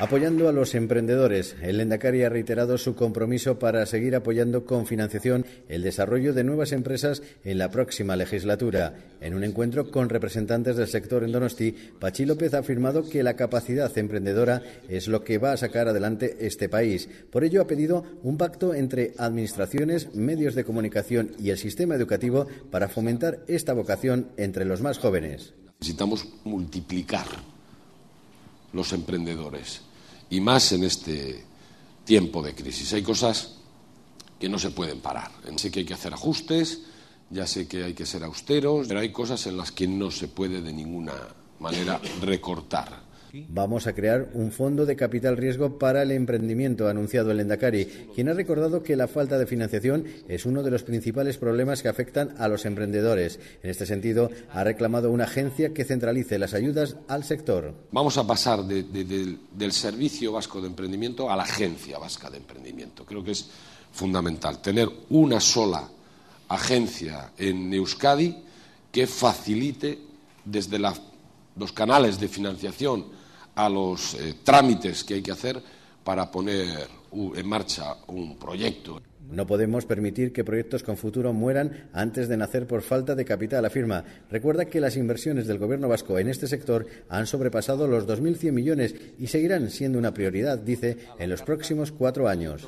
Apoyando a los emprendedores, el Endacari ha reiterado su compromiso para seguir apoyando con financiación el desarrollo de nuevas empresas en la próxima legislatura. En un encuentro con representantes del sector en Donosti, Pachi López ha afirmado que la capacidad emprendedora es lo que va a sacar adelante este país. Por ello ha pedido un pacto entre administraciones, medios de comunicación y el sistema educativo para fomentar esta vocación entre los más jóvenes. Necesitamos multiplicar los emprendedores y más en este tiempo de crisis. Hay cosas que no se pueden parar. Sé que hay que hacer ajustes, ya sé que hay que ser austeros, pero hay cosas en las que no se puede de ninguna manera recortar. Vamos a crear un fondo de capital riesgo para el emprendimiento, ha anunciado el Endacari, quien ha recordado que la falta de financiación es uno de los principales problemas que afectan a los emprendedores. En este sentido, ha reclamado una agencia que centralice las ayudas al sector. Vamos a pasar del Servicio Vasco de Emprendimiento a la Agencia Vasca de Emprendimiento. Creo que es fundamental tener una sola agencia en Euskadi que facilite desde la los canales de financiación a los eh, trámites que hay que hacer para poner en marcha un proyecto. No podemos permitir que proyectos con futuro mueran antes de nacer por falta de capital, afirma. Recuerda que las inversiones del Gobierno vasco en este sector han sobrepasado los 2.100 millones y seguirán siendo una prioridad, dice, en los próximos cuatro años.